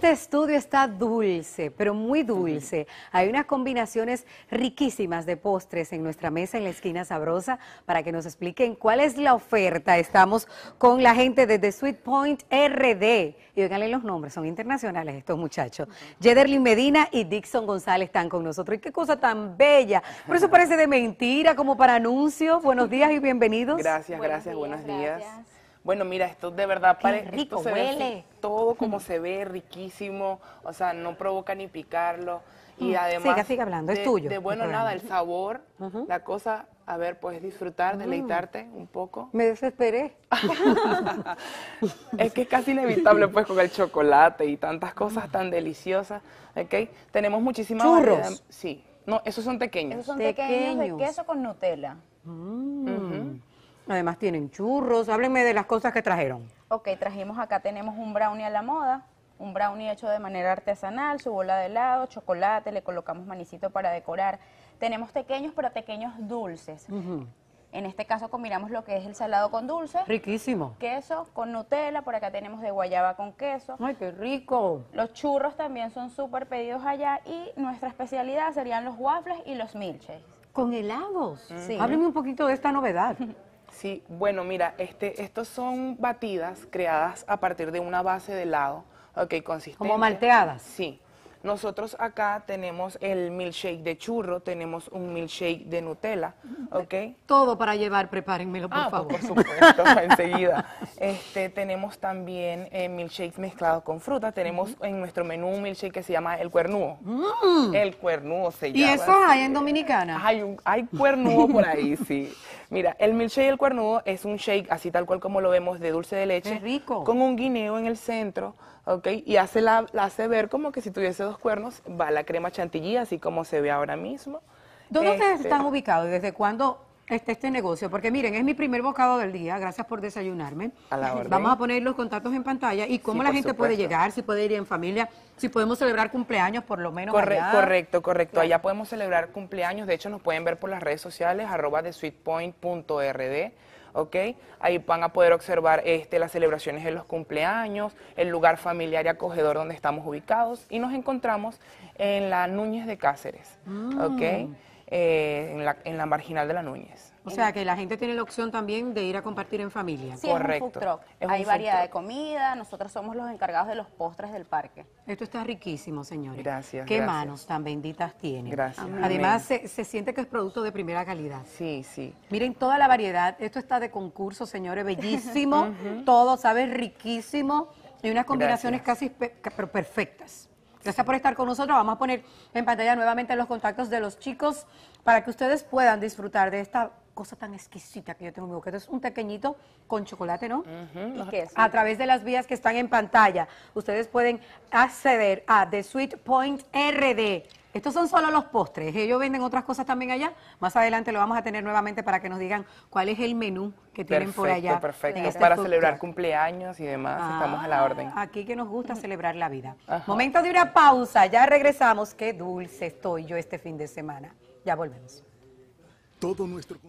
Este estudio está dulce, pero muy dulce. Hay unas combinaciones riquísimas de postres en nuestra mesa en la esquina sabrosa para que nos expliquen cuál es la oferta. Estamos con la gente de The Sweet Point RD. Y oiganle los nombres, son internacionales estos muchachos. Jederlin Medina y Dixon González están con nosotros. Y qué cosa tan bella. Por eso parece de mentira, como para anuncios. Buenos días y bienvenidos. Gracias, gracias, buenos días. Gracias bueno, mira, esto de verdad parece... rico, esto todo como se ve, riquísimo, o sea, no provoca ni picarlo. Y mm, además... Siga, siga hablando, de, es tuyo. De, bueno, nada, el sabor, la cosa, a ver, pues disfrutar, mm. deleitarte un poco. Me desesperé. es que es casi inevitable, pues, con el chocolate y tantas cosas tan deliciosas, ¿ok? Tenemos muchísimas... Churros. Sí. No, esos son pequeños. Esos son pequeños, de queso con Nutella. Mm. Además tienen churros. Háblenme de las cosas que trajeron. Ok, trajimos acá, tenemos un brownie a la moda, un brownie hecho de manera artesanal, su bola de helado, chocolate, le colocamos manicito para decorar. Tenemos pequeños, pero pequeños dulces. En este caso combinamos lo que es el salado con dulce. Riquísimo. Queso con Nutella, por acá tenemos de guayaba con queso. ¡Ay, qué rico! Los churros también son súper pedidos allá y nuestra especialidad serían los waffles y los milches. ¿Con helados? Sí. Háblenme un poquito de esta novedad. Sí, bueno, mira, este, estos son batidas creadas a partir de una base de helado, ok, consistente. ¿Como malteadas? Sí. Nosotros acá tenemos el milkshake de churro, tenemos un milkshake de Nutella, ¿ok? Todo para llevar, prepárenmelo, por favor. Ah, por supuesto, enseguida. Este, tenemos también eh, milkshakes mezclados con fruta. Tenemos en nuestro menú un milkshake que se llama el cuernúo. Mm. El cuernúo se llama. ¿Y eso hay en Dominicana? Hay, un, hay cuernudo por ahí, sí. Mira, el milkshake el cuernudo es un shake, así tal cual como lo vemos, de dulce de leche. Es rico. Con un guineo en el centro, ¿ok? Y hace, la, hace ver como que si tuviese dos cuernos, va la crema chantilly, así como se ve ahora mismo. ¿Dónde ustedes este, están ubicados? ¿Desde cuándo este, este negocio, porque miren, es mi primer bocado del día, gracias por desayunarme. A la orden. Vamos a poner los contactos en pantalla y cómo la gente puede llegar, si puede ir en familia, si podemos celebrar cumpleaños por lo menos. Correcto, correcto. Allá podemos celebrar cumpleaños, de hecho nos pueden ver por las redes sociales, arroba de sweetpoint.rd. ¿ok? Ahí van a poder observar este, las celebraciones de los cumpleaños, el lugar familiar y acogedor donde estamos ubicados y nos encontramos en la Núñez de Cáceres, ¿ok? Mm. Eh, en, la, en, la, marginal de la Núñez. O sea que la gente tiene la opción también de ir a compartir en familia. Correcto. Hay variedad de comida, nosotros somos los encargados de los postres del parque. Esto está riquísimo, señores. Gracias. Qué manos tan benditas tienen. Gracias. Además, se, siente que es producto de primera calidad. Sí, sí. Miren toda la variedad. Esto está de concurso, señores, bellísimo. Todo, sabe, riquísimo. Y unas combinaciones casi perfectas. Gracias por estar con nosotros. Vamos a poner en pantalla nuevamente los contactos de los chicos para que ustedes puedan disfrutar de esta cosa tan exquisita que yo tengo en mi boca. es un pequeñito con chocolate, ¿no? ¿Y es? A través de las vías que están en pantalla, ustedes pueden acceder a The Sweet Point RD estos son solo los postres. Ellos venden otras cosas también allá. Más adelante lo vamos a tener nuevamente para que nos digan cuál es el menú que tienen por allá. Perfecto, perfecto. Este para celebrar cumpleaños y demás. Ah, estamos a la orden. Aquí que nos gusta celebrar la vida. Momento de una pausa. Ya regresamos. Qué dulce estoy yo este fin de semana. Ya volvemos. Todo nuestro